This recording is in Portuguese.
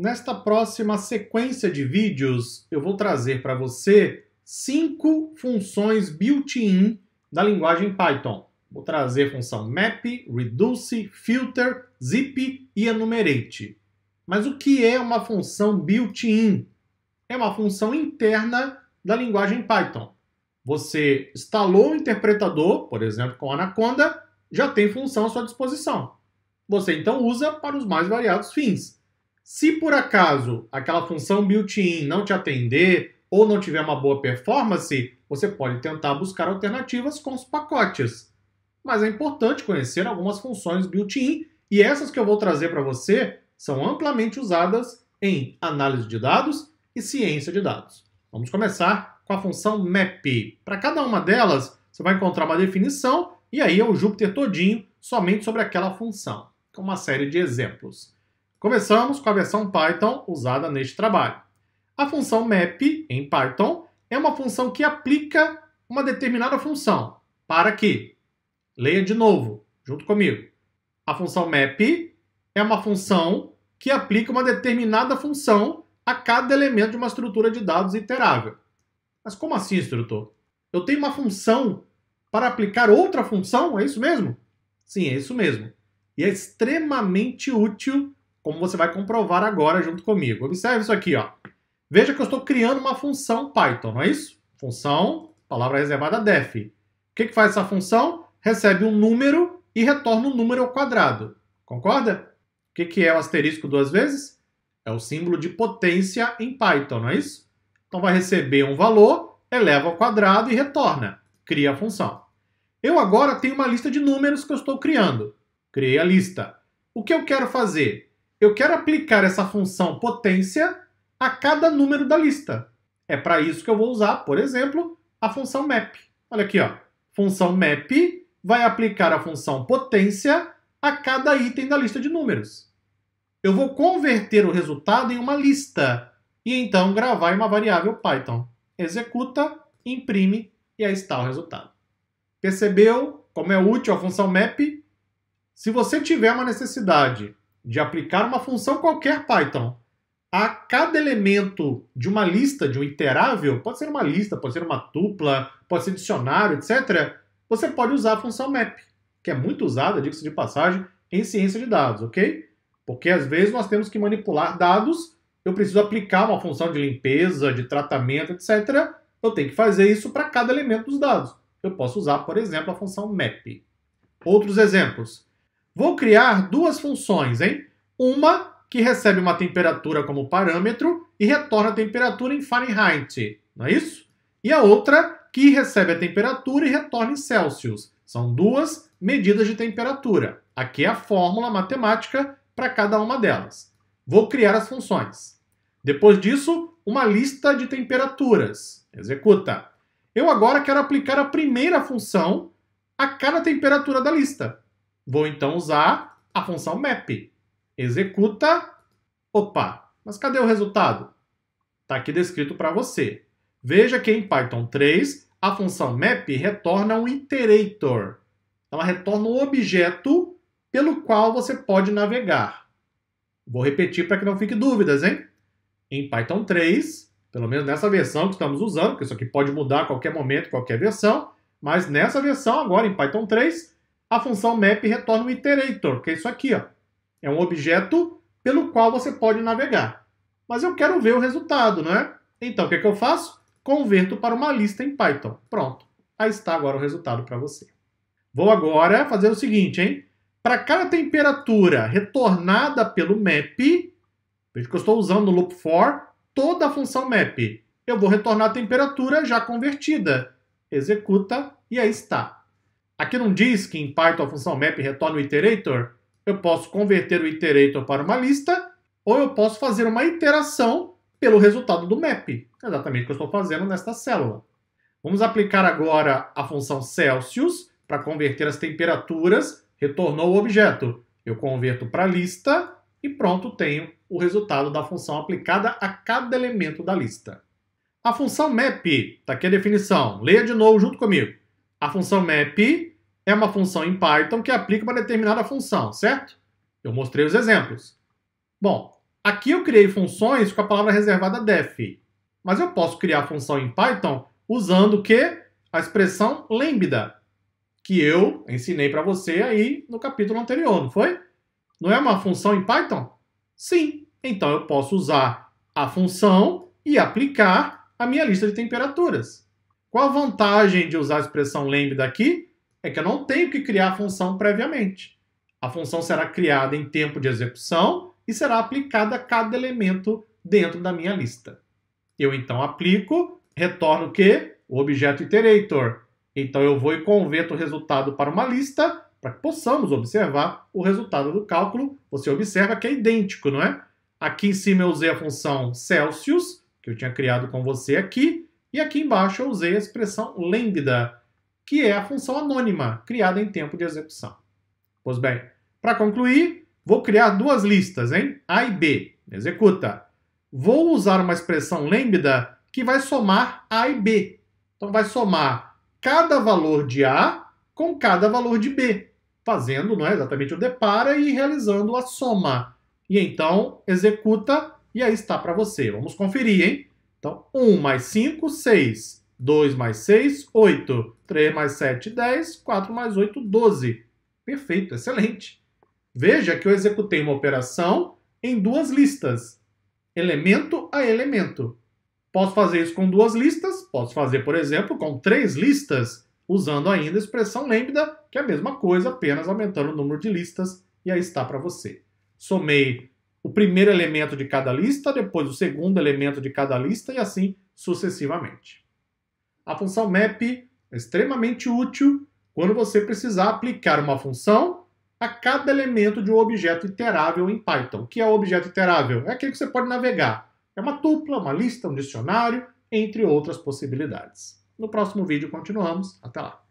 Nesta próxima sequência de vídeos, eu vou trazer para você cinco funções built-in da linguagem Python. Vou trazer função map, reduce, filter, zip e enumerate. Mas o que é uma função built-in? É uma função interna da linguagem Python. Você instalou o interpretador, por exemplo, com Anaconda, já tem função à sua disposição. Você então usa para os mais variados fins. Se por acaso aquela função built-in não te atender ou não tiver uma boa performance, você pode tentar buscar alternativas com os pacotes. Mas é importante conhecer algumas funções built-in e essas que eu vou trazer para você são amplamente usadas em análise de dados e ciência de dados. Vamos começar com a função map. Para cada uma delas, você vai encontrar uma definição e aí é o Júpiter todinho somente sobre aquela função, com uma série de exemplos. Começamos com a versão Python usada neste trabalho. A função map em Python é uma função que aplica uma determinada função. Para que? Leia de novo, junto comigo. A função map é uma função que aplica uma determinada função a cada elemento de uma estrutura de dados iterável. Mas como assim, instrutor? Eu tenho uma função para aplicar outra função? É isso mesmo? Sim, é isso mesmo. E é extremamente útil como você vai comprovar agora junto comigo. Observe isso aqui, ó. Veja que eu estou criando uma função Python, não é isso? Função, palavra reservada def. O que, que faz essa função? Recebe um número e retorna um número ao quadrado. Concorda? O que, que é o asterisco duas vezes? É o símbolo de potência em Python, não é isso? Então vai receber um valor, eleva ao quadrado e retorna. Cria a função. Eu agora tenho uma lista de números que eu estou criando. Criei a lista. O que eu quero fazer? eu quero aplicar essa função potência a cada número da lista. É para isso que eu vou usar, por exemplo, a função map. Olha aqui, ó. função map vai aplicar a função potência a cada item da lista de números. Eu vou converter o resultado em uma lista e então gravar em uma variável Python. Executa, imprime e aí está o resultado. Percebeu como é útil a função map? Se você tiver uma necessidade de aplicar uma função qualquer Python a cada elemento de uma lista, de um iterável, pode ser uma lista, pode ser uma tupla, pode ser dicionário, etc., você pode usar a função map, que é muito usada, diga-se de passagem, em ciência de dados, ok? Porque às vezes nós temos que manipular dados, eu preciso aplicar uma função de limpeza, de tratamento, etc. Eu tenho que fazer isso para cada elemento dos dados. Eu posso usar, por exemplo, a função map. Outros exemplos. Vou criar duas funções, hein? Uma que recebe uma temperatura como parâmetro e retorna a temperatura em Fahrenheit, não é isso? E a outra que recebe a temperatura e retorna em Celsius. São duas medidas de temperatura. Aqui é a fórmula matemática para cada uma delas. Vou criar as funções. Depois disso, uma lista de temperaturas. Executa. Eu agora quero aplicar a primeira função a cada temperatura da lista. Vou então usar a função map. Executa. Opa, mas cadê o resultado? Está aqui descrito para você. Veja que em Python 3, a função map retorna um iterator. Então, ela retorna um objeto pelo qual você pode navegar. Vou repetir para que não fique dúvidas, hein? Em Python 3, pelo menos nessa versão que estamos usando, porque isso aqui pode mudar a qualquer momento, qualquer versão, mas nessa versão agora, em Python 3, a função map retorna o iterator, que é isso aqui. Ó. É um objeto pelo qual você pode navegar. Mas eu quero ver o resultado, não é? Então, o que, é que eu faço? Converto para uma lista em Python. Pronto. Aí está agora o resultado para você. Vou agora fazer o seguinte, hein? Para cada temperatura retornada pelo map, veja que eu estou usando o loop for, toda a função map. Eu vou retornar a temperatura já convertida. Executa e aí está. Aqui não diz que em Python a função map retorna o iterator? Eu posso converter o iterator para uma lista ou eu posso fazer uma iteração pelo resultado do map. Exatamente o que eu estou fazendo nesta célula. Vamos aplicar agora a função Celsius para converter as temperaturas. Retornou o objeto. Eu converto para a lista e pronto, tenho o resultado da função aplicada a cada elemento da lista. A função map, está aqui a definição. Leia de novo junto comigo. A função map é uma função em Python que aplica uma determinada função, certo? Eu mostrei os exemplos. Bom, aqui eu criei funções com a palavra reservada def, mas eu posso criar função em Python usando o que? A expressão lambda, que eu ensinei para você aí no capítulo anterior, não foi? Não é uma função em Python? Sim. Então eu posso usar a função e aplicar a minha lista de temperaturas. Qual a vantagem de usar a expressão lambda aqui? É que eu não tenho que criar a função previamente. A função será criada em tempo de execução e será aplicada a cada elemento dentro da minha lista. Eu então aplico, retorno o quê? O objeto iterator. Então eu vou e converto o resultado para uma lista para que possamos observar o resultado do cálculo. Você observa que é idêntico, não é? Aqui em cima eu usei a função Celsius, que eu tinha criado com você aqui, e aqui embaixo eu usei a expressão lambda, que é a função anônima criada em tempo de execução. Pois bem, para concluir, vou criar duas listas, hein? A e B. Executa. Vou usar uma expressão lambda que vai somar A e B. Então vai somar cada valor de A com cada valor de B, fazendo não é, exatamente o depara e realizando a soma. E então executa e aí está para você. Vamos conferir, hein? Então, 1 mais 5, 6. 2 mais 6, 8. 3 mais 7, 10. 4 mais 8, 12. Perfeito, excelente. Veja que eu executei uma operação em duas listas, elemento a elemento. Posso fazer isso com duas listas, posso fazer, por exemplo, com três listas, usando ainda a expressão lambda, que é a mesma coisa, apenas aumentando o número de listas, e aí está para você. Somei primeiro elemento de cada lista, depois o segundo elemento de cada lista e assim sucessivamente. A função map é extremamente útil quando você precisar aplicar uma função a cada elemento de um objeto iterável em Python. O que é o objeto iterável? É aquele que você pode navegar. É uma tupla, uma lista, um dicionário, entre outras possibilidades. No próximo vídeo continuamos. Até lá!